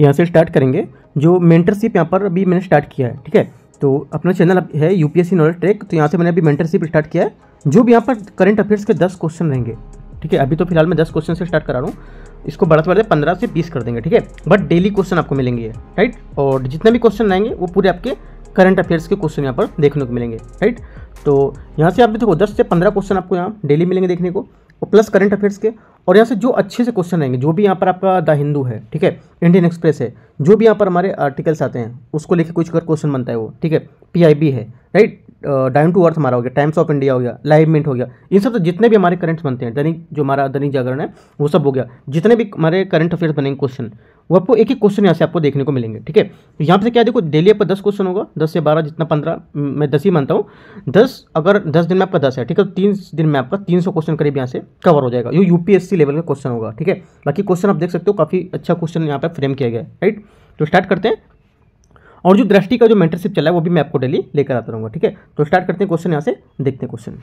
यहाँ से स्टार्ट करेंगे जो मेंटरशिप यहाँ पर अभी मैंने स्टार्ट किया है ठीक है तो अपना चैनल है यूपीएससी नॉलेज ट्रेक तो यहाँ से मैंने अभी मेंटरशिप स्टार्ट किया है जो भी यहाँ पर करंट अफेयर्स के दस क्वेश्चन रहेंगे ठीक है अभी तो फिलहाल मैं दस क्वेश्चन से स्टार्ट करा रहा हूँ इसको बढ़ते बढ़ते पंद्रह से बीस कर देंगे ठीक है बट डेली क्वेश्चन आपको मिलेंगे राइट और जितने भी क्वेश्चन रहेंगे वो पूरे आपके करंट अफेयर्स के क्वेश्चन यहाँ पर देखने को मिलेंगे राइट तो यहाँ से आप देखो दस से पंद्रह क्वेश्चन आपको यहाँ डेली मिलेंगे देखने को और प्लस करंट अफेयर्स के और यहाँ से जो अच्छे से क्वेश्चन आएंगे जो भी यहाँ पर आपका द हिंदू है ठीक है इंडियन एक्सप्रेस है जो भी यहाँ पर हमारे आर्टिकल्स आते हैं उसको लेके कुछ अगर क्वेश्चन बनता है वो ठीक है पीआईबी है राइट डाउन टू अर्थ हमारा हो गया टाइम्स ऑफ इंडिया हो गया लाइव मिंट हो गया इन सब तो जितने भी हमारे करंट्स बनते हैं दैनिक जो हमारा दैनिक जागरण है वो सब हो गया जितने भी हमारे करंट अफेयर्स बनेंगे क्वेश्चन वो आपको एक ही क्वेश्चन यहाँ से आपको देखने को मिलेंगे ठीक है यहाँ से क्या देखो डेली आपका दस क्वेश्चन होगा दस से बारह जितना पंद्रह मैं दस ही मानता हूँ दस अगर दस दिन में आपका दस है ठीक है तो तीन दिन में आपका तीन सौ क्वेश्चन करीब यहाँ से कवर हो जाएगा ये यूपीएससी लेवल का क्वेश्चन होगा ठीक है बाकी क्वेश्चन आप देख सकते हो काफ़ी अच्छा क्वेश्चन यहाँ पर फ्रेम किया गया राइट तो स्टार्ट करते हैं और जो दृष्टि का जो मेंटरशिप चला है वो भी मैं आपको डेली लेकर आता रहूँगा ठीक है तो स्टार्ट करते हैं क्वेश्चन यहाँ से देखते हैं क्वेश्चन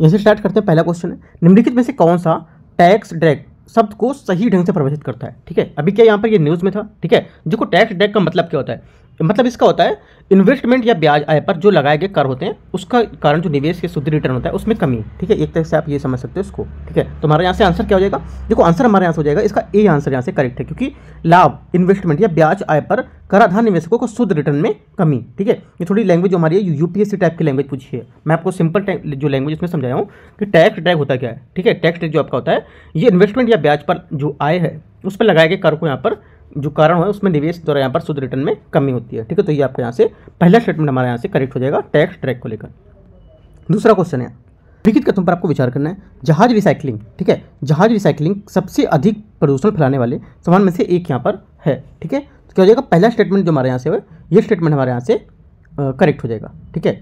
यहाँ से स्टार्ट करते हैं पहला क्वेश्चन है निम्नलिखित में से कौन सा टैक्स डायरेक्ट शब्द को सही ढंग से प्रवेशित करता है ठीक है अभी क्या यहाँ पर ये न्यूज़ में था ठीक है देखो टैक्स डेक का मतलब क्या होता है मतलब इसका होता है इन्वेस्टमेंट या ब्याज आय पर जो लगाए गए कर होते हैं उसका कारण जो निवेश के शुद्ध रिटर्न होता है उसमें कमी ठीक है एक तरह से आप ये समझ सकते हो उसको ठीक है तो हमारे यहाँ से आंसर क्या हो जाएगा देखो आंसर हमारे यहाँ से हो जाएगा इसका ए आंसर यहाँ से करेक्ट है क्योंकि लाभ इन्वेस्टमेंट या ब्याज आय पर कराधान निवेशकों को शुद्ध रिटर्न में कमी ठीक है ये थोड़ी लैंग्वेज जो हमारी है यूपीएससी टाइप की लैंग्वेज पूछी है मैं आपको सिंपल जो लैंग्वेज इसमें समझाया हूँ कि टैक्स टैग होता क्या है ठीक है टैक्स टैग जो आपका होता है ये इन्वेस्टमेंट या ब्याज पर जो आय है उस पर लगाए गए कर को यहाँ पर जो कारण है उसमें निवेश द्वारा यहाँ पर शुद्ध रिटर्न में कमी होती है ठीक है तो ये आपके यहाँ से पहला स्टेटमेंट हमारे यहाँ से करेक्ट हो जाएगा टैक्स ट्रैक को लेकर दूसरा क्वेश्चन है लिखित कथम पर आपको विचार करना है जहाज रिसाइकलिंग ठीक है जहाज रिसाइकलिंग सबसे अधिक प्रदूषण फैलाने वाले सामान में से एक यहाँ पर है ठीक है तो क्या हो जाएगा पहला स्टेटमेंट जो हमारे यहाँ से है ये स्टेटमेंट हमारे यहाँ से करेक्ट हो जाएगा ठीक है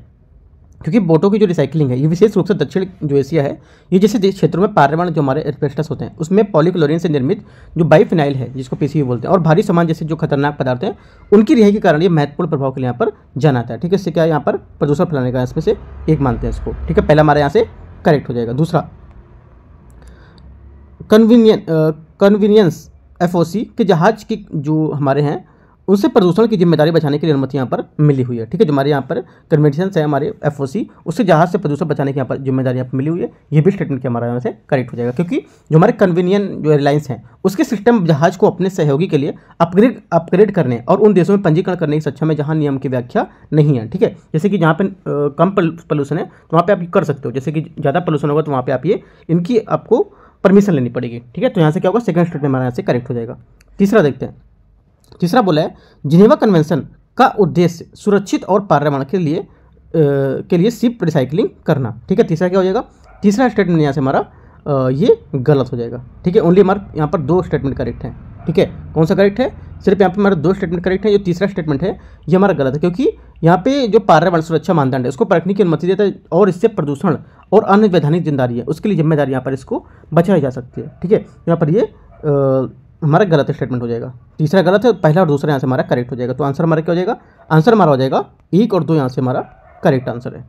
क्योंकि बोटों की जो रिसाइकिलिंग है ये विशेष रूप से दक्षिण जो एशिया है ये जैसे जिस क्षेत्रों में पार्यावरण जो हमारे एस्पेस्टस होते हैं उसमें पॉलीक्लोरीन से निर्मित जो बाईफिनाइल है जिसको पीसीयू बोलते हैं और भारी सामान जैसे जो खतरनाक पदार्थ हैं उनकी रिहाई के कारण ये महत्वपूर्ण प्रभाव के लिए यहाँ पर जाना आता है ठीक है इससे क्या यहाँ पर प्रदूषण फैलाने का इसमें से एक मानते हैं इसको ठीक है पहला हमारे यहाँ से करेक्ट हो जाएगा दूसरा कन्वीनियन कन्वीनियंस एफ के जहाज़ की जो हमारे हैं उसे प्रदूषण की जिम्मेदारी बचाने की अनुमति यहाँ पर मिली हुई है ठीक है जो हमारे यहाँ पर कन्वेंशन है हमारे एफ उससे जहाज से प्रदूषण बचाने की यहाँ पर जिम्मेदारी यहाँ पर मिली हुई है ये भी स्टेटमेंट के हमारे यहाँ से करेक्ट हो जाएगा क्योंकि जो हमारे कन्वीनियन जो एयरलाइंस हैं उसके सिस्टम जहाज को अपने सहयोगी के लिए अपग्रेड अपग्रेड करने और उन देशों में पंजीकरण करने की सक्षम है जहाँ नियम की व्याख्या नहीं है ठीक है जैसे कि जहाँ पर कम पॉल्यूशन है तो वहाँ पर आप कर सकते हो जैसे कि ज़्यादा पॉल्यूशन होगा तो वहाँ पर आप ये इनकी आपको परमिशन लेनी पड़ेगी ठीक है तो यहाँ से क्या होगा सेकंड स्टेटमेंट हमारे यहाँ से करेक्ट हो जाएगा तीसरा देखते हैं तीसरा बोला है जिनेवा कन्वेंशन का उद्देश्य सुरक्षित और पर्यावरण के लिए के लिए सिप रिसाइकलिंग करना ठीक है तीसरा क्या हो जाएगा तीसरा स्टेटमेंट यहाँ से हमारा ये गलत हो जाएगा ठीक है ओनली हमारे यहाँ पर दो स्टेटमेंट करेक्ट हैं ठीक है कौन सा करेक्ट है सिर्फ यहाँ पर हमारा दो स्टेटमेंट करेक्ट है जो तीसरा स्टेटमेंट है ये हमारा गलत है क्योंकि यहाँ पे जो पर्यावरण सुरक्षा मानदंड है उसको परखने की अनुमति देता है और इससे प्रदूषण और अन्य वैधानिक जिम्मेदारी है उसके लिए जिम्मेदारी यहाँ पर इसको बचाई जा सकती है ठीक है यहाँ पर ये हमारा गलत स्टेटमेंट हो जाएगा तीसरा गलत है पहला और दूसरा यहाँ से हमारा करेक्ट हो जाएगा तो आंसर हमारा क्या हो जाएगा आंसर हमारा हो जाएगा एक और दो यहाँ से हमारा करेक्ट आंसर है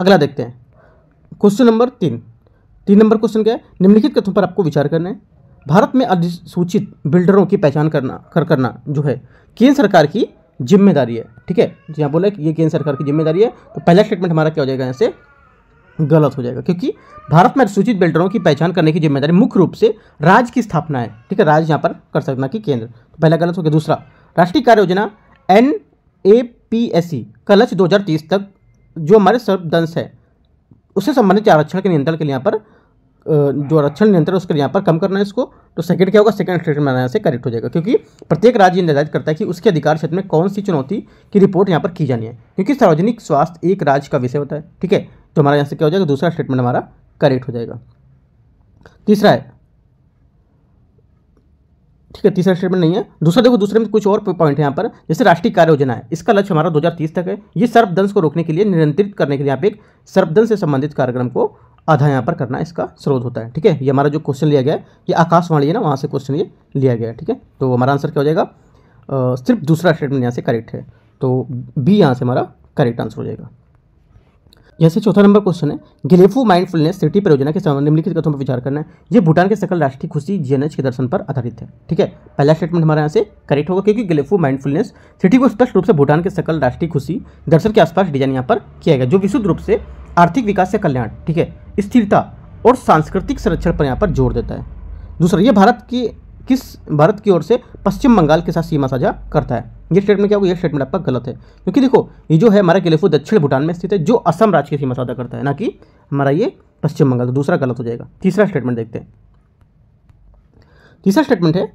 अगला देखते हैं क्वेश्चन नंबर तीन तीन नंबर क्वेश्चन क्या है निम्नलिखित कथों पर आपको विचार करना है भारत में अधिसूचित बिल्डरों की पहचान करना कर करना जो है केंद्र सरकार की जिम्मेदारी है ठीक है यहाँ बोला कि ये केंद्र सरकार की जिम्मेदारी है तो पहला स्टेटमेंट हमारा क्या हो जाएगा यहाँ से गलत हो जाएगा क्योंकि भारत में अनुसूचित बिल्डरों की पहचान करने की जिम्मेदारी मुख्य रूप से राज्य की स्थापना है ठीक है राज्य यहाँ पर कर सकना कि केंद्र तो पहला गलत हो गया दूसरा राष्ट्रीय कार्य योजना N A P S C का लक्ष्य दो तक जो हमारे सर्वदंश है उससे संबंधित आरक्षण के नियंत्रण के लिए यहाँ पर जो आरक्षण नियंत्रण उसके यहाँ पर कम करना है इसको तो सेकंड क्या होगा सेकंड स्टेटमेंट बनाने से करेक्ट हो जाएगा क्योंकि प्रत्येक राज्य निर्धारित करता है कि उसके अधिकार क्षेत्र में कौन सी चुनौती की रिपोर्ट यहाँ पर की जानी है क्योंकि सार्वजनिक स्वास्थ्य एक राज्य का विषय होता है ठीक है तो हमारा यहाँ से क्या हो जाएगा दूसरा स्टेटमेंट हमारा करेक्ट हो जाएगा तीसरा है ठीक है तीसरा स्टेटमेंट नहीं है दूसरा देखो दूसरे में कुछ और पॉइंट है यहाँ पर जैसे राष्ट्रीय कार्य योजना है इसका लक्ष्य हमारा 2030 तक है ये सर्पदंश को रोकने के लिए नियंत्रित करने के लिए यहाँ पे एक सर्पदंश से संबंधित कार्यक्रम को आधा यहाँ पर करना इसका स्रोत होता है ठीक है ये हमारा जो क्वेश्चन लिया गया है ये आकाशवाणी है ना वहाँ से क्वेश्चन ये लिया गया है ठीक है तो हमारा आंसर क्या हो जाएगा सिर्फ दूसरा स्टेटमेंट यहाँ से करेक्ट है तो बी यहाँ से हमारा करेक्ट आंसर हो जाएगा जैसे चौथा नंबर क्वेश्चन है गिलेफू माइंडफुलनेस सिटी परियोजना के संबंध निम्नलिखित कथों पर विचार करना है ये भूटान के सकल राष्ट्रीय खुशी जीएनएच के दर्शन पर आधारित है ठीक है पहला स्टेटमेंट हमारे यहाँ से करेक्ट होगा क्योंकि गिलेफू माइंडफुलनेस सिटी को स्पष्ट रूप से भूटान के सकल राष्ट्रीय खुशी दर्शन के आसपास डिजाइन यहाँ पर किया गया जो विशुद्ध रूप से आर्थिक विकास या कल्याण ठीक है स्थिरता और सांस्कृतिक संरक्षण पर यहाँ पर जोर देता है दूसरा ये भारत की किस भारत की ओर से पश्चिम बंगाल के साथ सीमा साझा करता है ये स्टेटमेंट क्या होगा ये स्टेटमेंट आपका गलत है क्योंकि देखो ये जो है हमारा क्लेफू दक्षिण भूटान में स्थित है जो असम राज्य की सीमा सौदा करता है ना कि हमारा ये पश्चिम बंगाल तो दूसरा गलत हो जाएगा तीसरा स्टेटमेंट देखते हैं तीसरा स्टेटमेंट है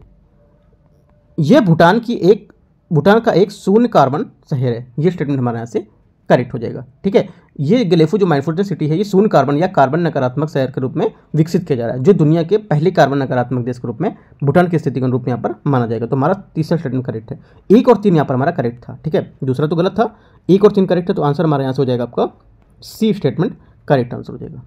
यह भूटान की एक भूटान का एक शून्य कार्बन शहर है ये स्टेटमेंट हमारे यहाँ से करेक्ट हो जाएगा ठीक है ये गलेफो जो माइनफोर्टन सिटी है ये शून्य कार्बन या कार्बन नकारात्मक शहर के रूप में विकसित किया जा रहा है जो दुनिया के पहले कार्बन नकारात्मक देश के रूप में भूटान की स्थिति के रूप में यहाँ पर माना जाएगा तो हमारा तीसरा स्टेटमेंट करेक्ट है एक और तीन यहाँ पर हमारा करेक्ट था ठीक है दूसरा तो गलत था एक और तीन करेक्ट है तो आंसर हमारा यहाँ से हो जाएगा आपका सी स्टेटमेंट करेक्ट आंसर हो जाएगा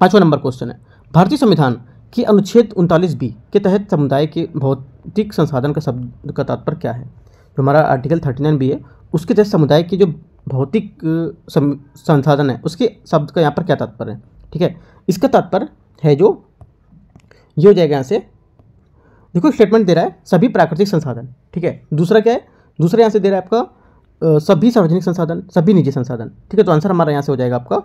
पाँचवा नंबर क्वेश्चन है भारतीय संविधान की अनुच्छेद उनतालीस बी के तहत समुदाय के भौतिक संसाधन का शब्द का तात्पर्य क्या है जो हमारा आर्टिकल थर्टी नाइन बी है उसके तहत समुदाय के जो भौतिक संसाधन है उसके शब्द का यहाँ पर क्या तात्पर्य है ठीक है इसका तात्पर्य है जो ये हो जाएगा यहाँ से देखो स्टेटमेंट दे रहा है सभी प्राकृतिक संसाधन ठीक है दूसरा क्या है दूसरा यहाँ से दे रहा है आपका सभी सार्वजनिक संसाधन सभी निजी संसाधन ठीक है तो आंसर हमारा यहाँ से हो जाएगा आपका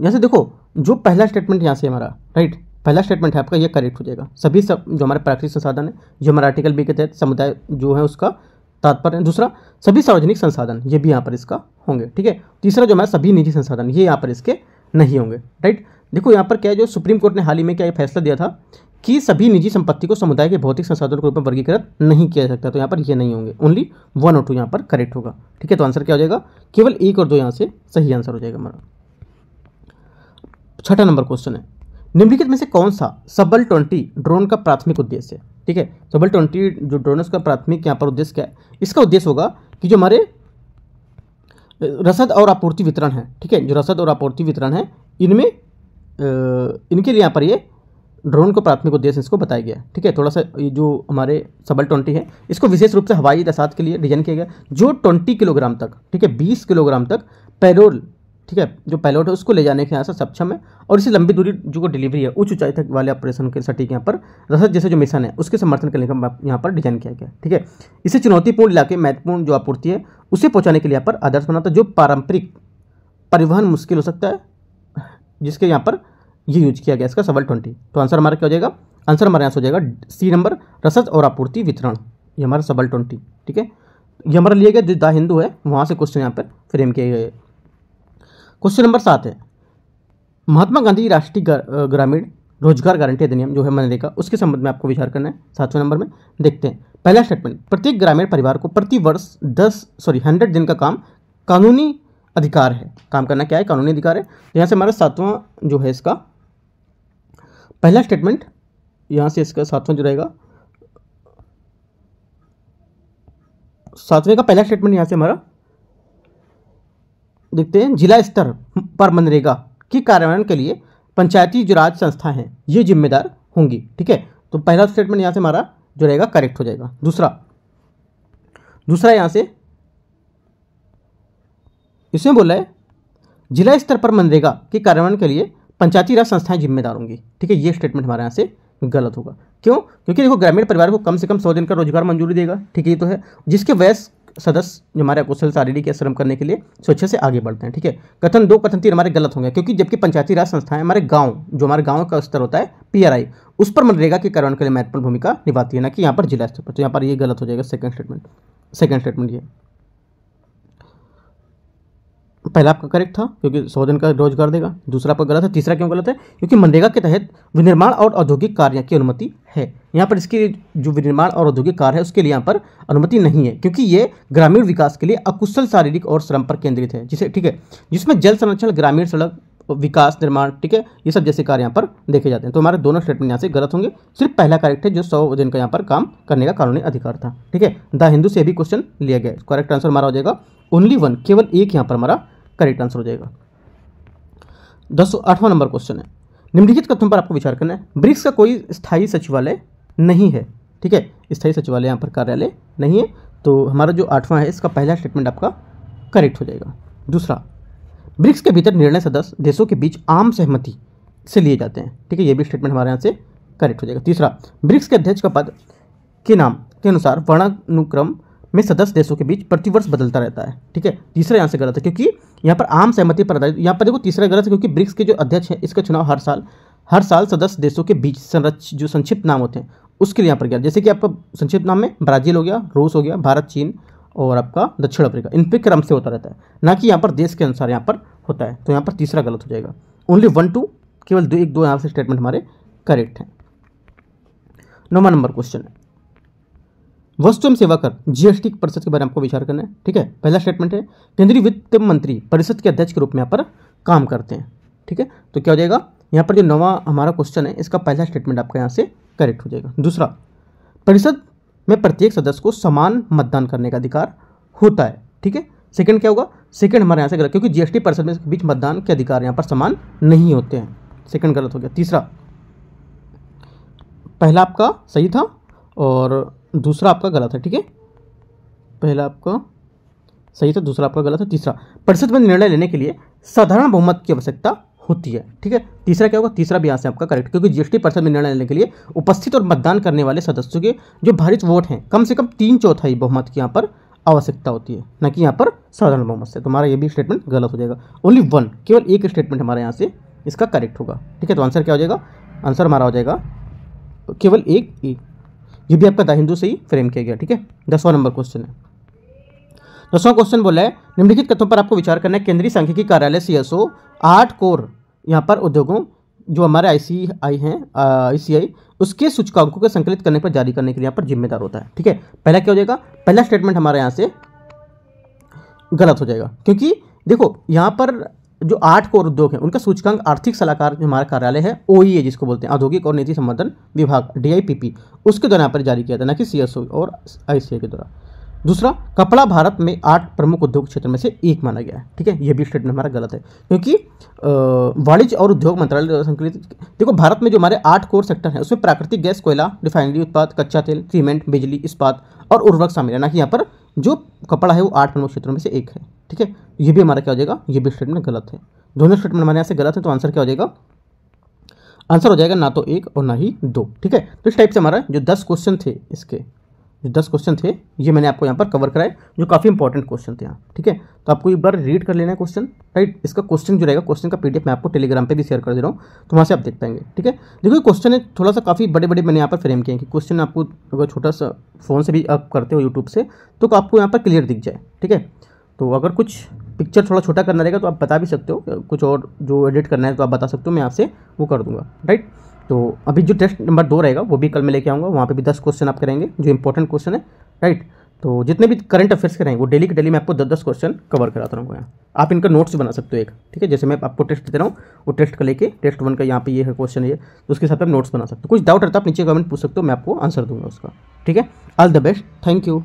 यहाँ से देखो जो पहला स्टेटमेंट यहाँ से हमारा राइट पहला स्टेटमेंट है आपका ये करेक्ट हो जाएगा सभी सब जो हमारे प्राकृतिक संसाधन है जो हमारा आर्टिकल बी के तहत समुदाय जो है उसका तात्पर्य दूसरा सभी सार्वजनिक संसाधन ये भी यहाँ पर इसका होंगे ठीक है तीसरा जो है सभी निजी संसाधन ये यहाँ पर इसके नहीं होंगे राइट देखो यहाँ पर क्या है जो सुप्रीम कोर्ट ने हाल ही में क्या फैसला दिया था कि सभी निजी संपत्ति को समुदाय के भौतिक संसाधनों के रूप में वर्गीकृत नहीं किया सकता तो यहाँ पर ये नहीं होंगे ओनली वन और टू यहाँ पर करेक्ट होगा ठीक है तो आंसर क्या हो जाएगा केवल एक और दो यहाँ से सही आंसर हो जाएगा हमारा छठा नंबर क्वेश्चन है निम्नलिखित में से कौन सा सबल ट्वेंटी ड्रोन का प्राथमिक उद्देश्य है ठीक है तो बल ट्वेंटी जो ड्रोन का प्राथमिक यहाँ पर उद्देश्य क्या है इसका उद्देश्य होगा कि जो हमारे रसद और आपूर्ति वितरण है ठीक है जो रसद और आपूर्ति वितरण है इनमें इनके लिए यहाँ पर ये ड्रोन को प्राथमिक उद्देश्य इसको बताया गया ठीक है थोड़ा सा ये जो हमारे सबल ट्वेंटी है इसको विशेष रूप से हवाई दसात के लिए डिजाइन किया गया जो ट्वेंटी किलोग्राम तक ठीक है बीस किलोग्राम तक पेरोल ठीक है जो पैलोट है उसको ले जाने के यहाँ से सक्षम है और इसी लंबी दूरी जो डिलीवरी है उच्च ऊंचाई तक वाले ऑपरेशन के सटीक यहाँ पर रसद जैसे जो मिशन है उसके समर्थन करने का यहाँ पर डिजाइन किया गया ठीक है इसे चुनौतीपूर्ण इलाके महत्वपूर्ण जो आपूर्ति है उसे पहुँचाने के लिए यहाँ पर आदर्श बनाता है जो पारंपरिक परिवहन मुश्किल हो सकता है जिसके यहाँ पर ये यूज किया गया इसका सवाल ट्वेंटी तो आंसर हमारा क्या हो जाएगा आंसर हमारे यहाँ से हो जाएगा सी नंबर रसद और आपूर्ति वितरण ये हमारा सवाल ट्वेंटी ठीक है ये हमारा लिए गया जो द हिंदू है वहाँ से क्वेश्चन यहाँ पर फ्रेम किए गए क्वेश्चन नंबर सात है महात्मा गांधी राष्ट्रीय ग्रामीण रोजगार गारंटी अधिनियम जो है मैंने देखा उसके संबंध में आपको विचार करना है सातवें नंबर में देखते हैं पहला स्टेटमेंट प्रत्येक ग्रामीण परिवार को प्रति वर्ष दस सॉरी हंड्रेड दिन का काम कानूनी अधिकार है काम करना क्या है कानूनी अधिकार है तो यहाँ से हमारा सातवां जो है इसका पहला स्टेटमेंट यहाँ से इसका सातवां जो रहेगा सातवें का पहला स्टेटमेंट यहाँ से हमारा देखते हैं जिला स्तर पर मनरेगा की कार्यान्वयन के लिए पंचायती जो राज संस्था हैं ये जिम्मेदार होंगी ठीक है तो पहला स्टेटमेंट यहाँ से हमारा जो रहेगा करेक्ट हो जाएगा दूसरा दूसरा यहाँ से इसमें बोला है जिला स्तर पर मनरेगा के कार्यान्वयन के लिए पंचायती राज संस्थाएं जिम्मेदार होंगी ठीक है ये स्टेटमेंट हमारे यहाँ से गलत होगा क्यों क्योंकि देखो ग्रामीण परिवार को कम से कम सौ दिन का रोजगार मंजूरी देगा ठीक है ये तो है जिसके वयस सदस्य जो हमारे कुशल शारीरिक श्रम करने के लिए स्वेच्छा से आगे बढ़ते हैं ठीक है कथन दो कथन तीन हमारे गलत होंगे क्योंकि जबकि पंचायती राज संस्थाएं हमारे गांव जो हमारे गांव का स्तर होता है पीआरआई उस पर मनरेगा के कार्यान्वयन के लिए महत्वपूर्ण भूमिका निभाती है ना कि यहाँ पर जिला स्तर पर तो यहाँ पर ये गलत हो जाएगा सेकंड स्टेटमेंट सेकंड स्टेटमेंट ये पहला आपका करेक्ट था क्योंकि सौ दिन का रोजगार देगा दूसरा आपका गलत है तीसरा क्यों गलत है क्योंकि मनरेगा के तहत विनिर्माण और औद्योगिक कार्य की अनुमति है यहाँ पर इसके जो विनिर्माण और औद्योगिक कार्य है उसके लिए यहाँ पर अनुमति नहीं है क्योंकि ये ग्रामीण विकास के लिए अकुशल शारीरिक और श्रम पर केंद्रित है जिसे ठीक है जिसमें जल संरक्षण ग्रामीण सड़क विकास निर्माण ठीक है ये सब जैसे कार्य यहाँ पर देखे जाते हैं तो हमारे दोनों स्टेटमेंट यहाँ से गलत होंगे सिर्फ पहला करेक्ट है जो सौ दिन का यहाँ पर काम करने का कानूनी अधिकार था ठीक है द हिंदू से भी क्वेश्चन लिया गया करेक्ट आंसर हमारा हो जाएगा ओनली वन केवल एक यहाँ पर हमारा करेक्ट आंसर हो जाएगा दोस्तों आठवां नंबर क्वेश्चन है निम्नलिखित कथन पर आपको विचार करना है ब्रिक्स का कोई स्थायी सचिवालय नहीं है ठीक है स्थायी सचिवालय यहाँ पर कार्यालय नहीं है तो हमारा जो आठवां है इसका पहला स्टेटमेंट आपका करेक्ट हो जाएगा दूसरा ब्रिक्स के भीतर निर्णय सदस्य देशों के बीच आम सहमति से लिए जाते हैं ठीक है ये भी स्टेटमेंट हमारे यहाँ से करेक्ट हो जाएगा तीसरा ब्रिक्स के अध्यक्ष का पद के नाम के अनुसार वर्णानुक्रम में सदस्य देशों के बीच प्रतिवर्ष बदलता रहता है ठीक है तीसरा यहाँ से गलत है क्योंकि यहाँ पर आम सहमति पर आधारित यहाँ पर देखो तीसरा गलत है क्योंकि ब्रिक्स के जो अध्यक्ष हैं इसका चुनाव हर साल हर साल सदस्य देशों के बीच संरच जो संक्षिप्त नाम होते हैं उसके लिए यहाँ पर गया जैसे कि आपका संक्षिप्त नाम में ब्राजील हो गया रूस हो गया भारत चीन और आपका दक्षिण अफ्रीका इन पे क्रम से होता रहता है ना कि यहाँ पर देश के अनुसार यहाँ पर होता है तो यहाँ पर तीसरा गलत हो जाएगा ओनली वन टू केवल दो एक दो यहाँ से स्टेटमेंट हमारे करेक्ट हैं नौवा नंबर क्वेश्चन है वस्तु एवं सेवा कर जीएसटी परिषद के बारे में आपको विचार करना है ठीक है पहला स्टेटमेंट है केंद्रीय वित्त मंत्री परिषद के अध्यक्ष के रूप में यहाँ पर काम करते हैं ठीक है तो क्या हो जाएगा यहाँ पर जो नवा हमारा क्वेश्चन है इसका पहला स्टेटमेंट आपका यहाँ से करेक्ट हो जाएगा दूसरा परिषद में प्रत्येक सदस्य को समान मतदान करने का अधिकार होता है ठीक है सेकंड क्या होगा सेकंड हमारे यहाँ से गलत क्योंकि जीएसटी परिषद में बीच मतदान के अधिकार यहाँ पर समान नहीं होते हैं सेकंड गलत हो गया तीसरा पहला आपका सही था और दूसरा आपका गलत है ठीक है पहला आपका सही था दूसरा आपका गलत है तीसरा परिषद में निर्णय लेने के लिए साधारण बहुमत की आवश्यकता होती है ठीक है तीसरा क्या होगा तीसरा भी यहाँ से आपका करेक्ट क्योंकि जीएसटी परिषद में निर्णय लेने के लिए उपस्थित और मतदान करने वाले सदस्यों के जो भारित वोट हैं कम से कम तीन चौथाई बहुमत की यहाँ पर आवश्यकता होती है न कि यहाँ पर साधारण बहुमत से तुम्हारा ये भी स्टेटमेंट गलत हो जाएगा ओनली वन केवल एक स्टेटमेंट हमारे यहाँ से इसका करेक्ट होगा ठीक है तो आंसर क्या हो जाएगा आंसर हमारा हो जाएगा केवल एक एक ये भी आपका द हिंदू से ही फ्रेम किया गया ठीक है दसवां नंबर क्वेश्चन है दसवां क्वेश्चन बोला है निम्नलिखित कथों पर आपको विचार करना है केंद्रीय सांख्यिकी कार्यालय सी एस आठ कोर यहाँ पर उद्योगों जो हमारे आई सी आई हैं आई सी आई उसके सूचकांकों को संकलित करने पर जारी करने के लिए यहाँ पर जिम्मेदार होता है ठीक है पहला क्या हो जाएगा पहला स्टेटमेंट हमारे यहाँ से गलत हो जाएगा क्योंकि देखो यहाँ पर जो आठ कोर उद्योग हैं उनका सूचकांक आर्थिक सलाहकार जो हमारा कार्यालय है ए e जिसको बोलते हैं औद्योगिक और नीति संवर्धन विभाग पी उसके द्वारा यहाँ पर जारी किया था ना कि ओ और ए के द्वारा दूसरा कपड़ा भारत में आठ प्रमुख उद्योग क्षेत्र में से एक माना गया है ठीक है यह भी स्टेटमेंट हमारा गलत है क्योंकि वाणिज्य और उद्योग मंत्रालय द्वारा संकलित देखो भारत में जो हमारे आठ कोर सेक्टर हैं उसमें प्राकृतिक गैस कोयला रिफाइनरी उत्पाद कच्चा तेल सीमेंट बिजली इस्पात और उर्वरक शामिल है ना कि यहाँ पर जो कपड़ा है वो आठ प्रमुख क्षेत्रों में से एक है ठीक है ये भी हमारा क्या हो जाएगा ये भी स्टेटमेंट गलत है दोनों स्टेटमेंट हमारे यहाँ से गलत है तो आंसर क्या हो जाएगा आंसर हो जाएगा ना तो एक और ना ही दो ठीक है तो इस टाइप से हमारा जो दस क्वेश्चन थे इसके जो दस क्वेश्चन थे ये मैंने आपको यहाँ पर कवर कराए जो काफ़ी इंपॉर्टेंट क्वेश्चन थे यहाँ ठीक है तो आपको एक बार रीड कर लेना है क्वेश्चन राइट इसका क्वेश्चन जो रहेगा क्वेश्चन का पीडीएफ मैं आपको टेलीग्राम पे भी शेयर कर दे रहा हूँ तो वहाँ से आप देख पाएंगे ठीक है देखो क्वेश्चन है थोड़ा सा काफ़ी बड़े बड़े मैंने यहाँ पर फ्रेम किए हैं कि क्वेश्चन आपको अगर छोटा सा फ़ोन से भी आप करते हो यूट्यूब से तो आपको यहाँ पर क्लियर दिख जाए ठीक है तो अगर कुछ पिक्चर थोड़ा छोटा करना रहेगा तो आप बता भी सकते हो कुछ और जो एडिट करना है तो आप बता सकते हो मैं आपसे वो कर दूंगा राइट तो अभी जो टेस्ट नंबर दो रहेगा वो भी कल मैं लेके आऊँगा वहाँ पे भी दस क्वेश्चन आप करेंगे जो इंपॉर्टेंट क्वेश्चन है राइट तो जितने भी करंट अफेयर्स के रहेंगे वो डेली के डेली मैं आपको दस दस क्वेश्चन कवर कराता रहूँगा यहाँ आप इनका नोट्स बना सकते हो एक ठीक है जैसे मैं आपको टेस्ट दे रहा हूँ वो टेस्ट का लेके टेस्ट वन का यहाँ पे ये है क्वेश्चन ये तो उसके हिसाब से आप नोट्स बना सकते हो कुछ डाउट रहता है आप नीचे कमेंट पूछ सकते हो मैं आपको आंसर दूंगा उसका ठीक है all the best thank you